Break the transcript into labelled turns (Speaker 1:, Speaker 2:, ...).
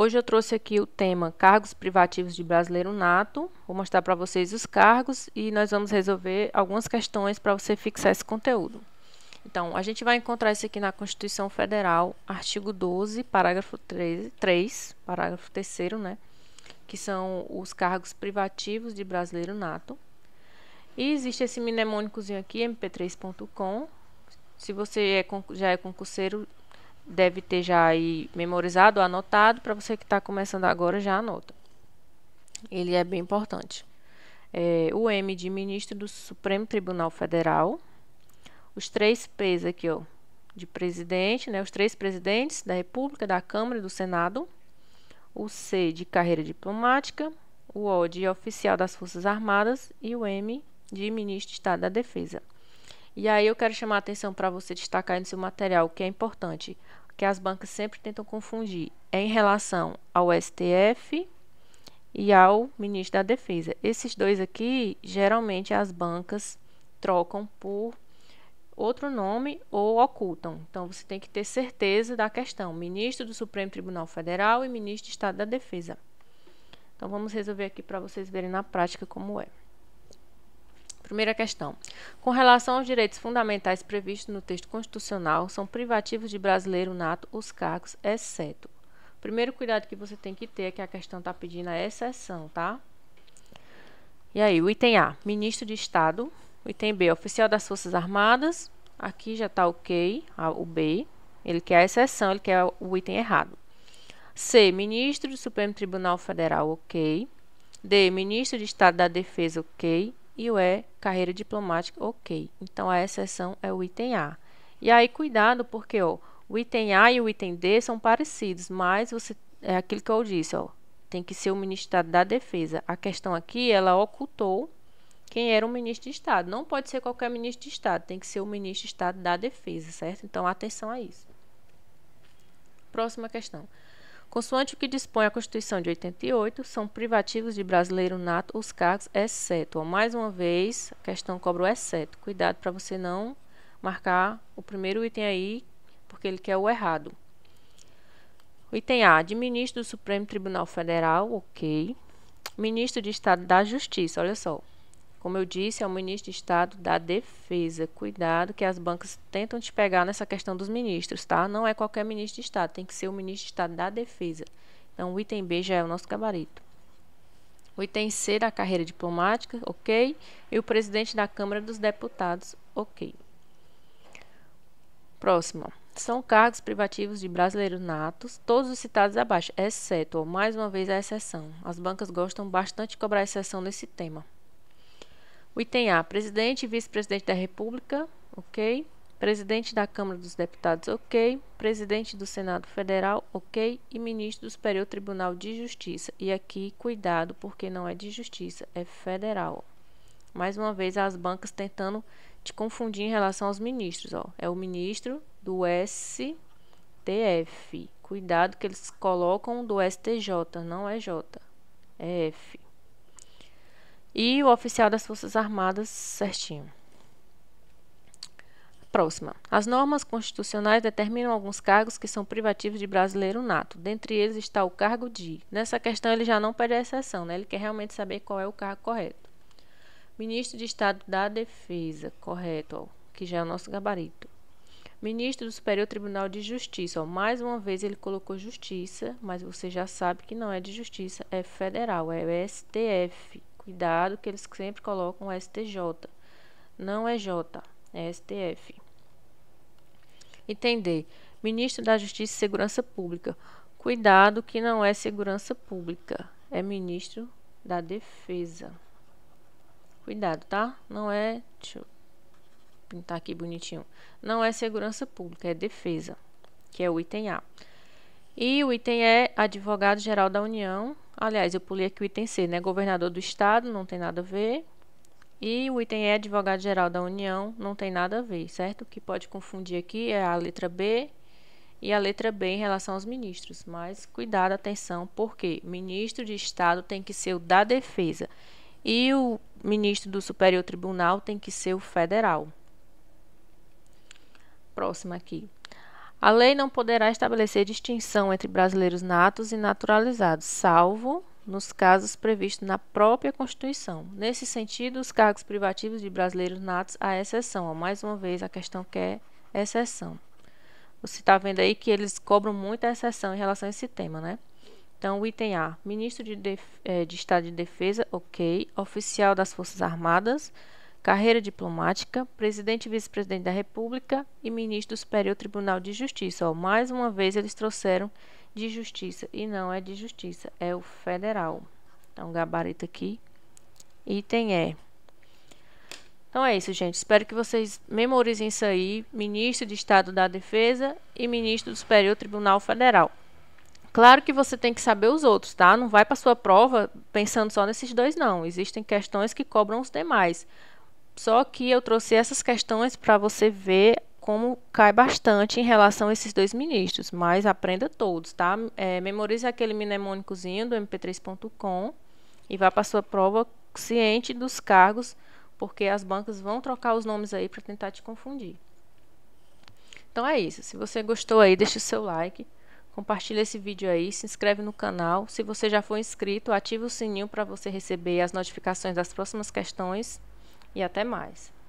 Speaker 1: Hoje eu trouxe aqui o tema Cargos Privativos de Brasileiro Nato. Vou mostrar para vocês os cargos e nós vamos resolver algumas questões para você fixar esse conteúdo. Então, a gente vai encontrar isso aqui na Constituição Federal, artigo 12, parágrafo 3, parágrafo 3 né? Que são os cargos privativos de brasileiro nato. E existe esse mnemônicozinho aqui, mp3.com. Se você é, já é concurseiro, deve ter já aí memorizado, anotado. Para você que está começando agora, já anota. Ele é bem importante. É, o M de ministro do Supremo Tribunal Federal. Os três P's aqui, ó, de presidente, né? Os três presidentes da República, da Câmara e do Senado. O C de carreira diplomática. O O de oficial das Forças Armadas. E o M de ministro de Estado da Defesa. E aí eu quero chamar a atenção para você destacar aí no seu material o que é importante que as bancas sempre tentam confundir, é em relação ao STF e ao ministro da Defesa. Esses dois aqui, geralmente as bancas trocam por outro nome ou ocultam. Então você tem que ter certeza da questão: ministro do Supremo Tribunal Federal e ministro do Estado da Defesa. Então vamos resolver aqui para vocês verem na prática como é. Primeira questão. Com relação aos direitos fundamentais previstos no texto constitucional, são privativos de brasileiro nato os cargos, exceto. primeiro cuidado que você tem que ter é que a questão está pedindo a exceção, tá? E aí, o item A, ministro de Estado. O item B, oficial das Forças Armadas. Aqui já está ok, o B. Ele quer a exceção, ele quer o item errado. C, ministro do Supremo Tribunal Federal, ok. D, ministro de Estado da Defesa, ok e o E, carreira diplomática, ok. Então, a exceção é o item A. E aí, cuidado, porque ó, o item A e o item D são parecidos, mas você é aquilo que eu disse, ó, tem que ser o ministro da Defesa. A questão aqui, ela ocultou quem era o ministro de Estado. Não pode ser qualquer ministro de Estado, tem que ser o ministro de Estado da Defesa, certo? Então, atenção a isso. Próxima questão. Consoante o que dispõe a Constituição de 88, são privativos de brasileiro nato os cargos, exceto. Ó, mais uma vez, a questão cobra o exceto. Cuidado para você não marcar o primeiro item aí, porque ele quer o errado. O item A, de ministro do Supremo Tribunal Federal, ok. Ministro de Estado da Justiça, olha só. Como eu disse, é o ministro de Estado da Defesa. Cuidado que as bancas tentam te pegar nessa questão dos ministros, tá? Não é qualquer ministro de Estado, tem que ser o ministro de Estado da Defesa. Então, o item B já é o nosso gabarito. O item C da carreira diplomática, ok. E o presidente da Câmara dos Deputados, ok. Próximo. São cargos privativos de brasileiros natos, todos os citados abaixo, exceto, mais uma vez, a exceção. As bancas gostam bastante de cobrar exceção nesse tema. O item A, presidente e vice-presidente da República, ok. Presidente da Câmara dos Deputados, ok. Presidente do Senado Federal, ok. E ministro do Superior Tribunal de Justiça. E aqui, cuidado, porque não é de justiça, é federal. Mais uma vez, as bancas tentando te confundir em relação aos ministros. Ó. É o ministro do STF. Cuidado que eles colocam do STJ, não é J, é F e o oficial das Forças Armadas certinho. Próxima. As normas constitucionais determinam alguns cargos que são privativos de brasileiro nato. Dentre eles está o cargo de. Nessa questão ele já não pede a exceção, né? Ele quer realmente saber qual é o cargo correto. Ministro de Estado da Defesa, correto, ó, que já é o nosso gabarito. Ministro do Superior Tribunal de Justiça, ó, mais uma vez ele colocou justiça, mas você já sabe que não é de justiça, é federal, é STF. Cuidado que eles sempre colocam STJ. Não é J, é STF. Entender. Ministro da Justiça e Segurança Pública. Cuidado que não é segurança pública, é ministro da Defesa. Cuidado, tá? Não é. Deixa eu pintar aqui bonitinho. Não é segurança pública, é defesa, que é o item A. E o item é advogado-geral da União, Aliás, eu pulei aqui o item C, né? Governador do Estado, não tem nada a ver. E o item E, advogado-geral da União, não tem nada a ver, certo? O que pode confundir aqui é a letra B e a letra B em relação aos ministros. Mas cuidado, atenção, porque ministro de Estado tem que ser o da Defesa e o ministro do Superior Tribunal tem que ser o federal. Próximo aqui. A lei não poderá estabelecer distinção entre brasileiros natos e naturalizados, salvo nos casos previstos na própria Constituição. Nesse sentido, os cargos privativos de brasileiros natos à exceção. Mais uma vez, a questão quer é exceção. Você está vendo aí que eles cobram muita exceção em relação a esse tema, né? Então, o item A: Ministro de, de, eh, de Estado de Defesa, ok. Oficial das Forças Armadas, carreira diplomática, presidente e vice-presidente da República e ministro do Superior Tribunal de Justiça. Ó, mais uma vez eles trouxeram de justiça e não é de justiça, é o federal. Então, gabarito aqui, item E. Então é isso, gente. Espero que vocês memorizem isso aí. Ministro de Estado da Defesa e ministro do Superior Tribunal Federal. Claro que você tem que saber os outros, tá? Não vai para sua prova pensando só nesses dois, não. Existem questões que cobram os demais. Só que eu trouxe essas questões para você ver como cai bastante em relação a esses dois ministros, mas aprenda todos, tá? É, memorize aquele mnemônicozinho do mp3.com e vá para sua prova ciente dos cargos, porque as bancas vão trocar os nomes aí para tentar te confundir. Então é isso. Se você gostou aí, deixa o seu like, compartilha esse vídeo aí, se inscreve no canal. Se você já for inscrito, ative o sininho para você receber as notificações das próximas questões e até mais.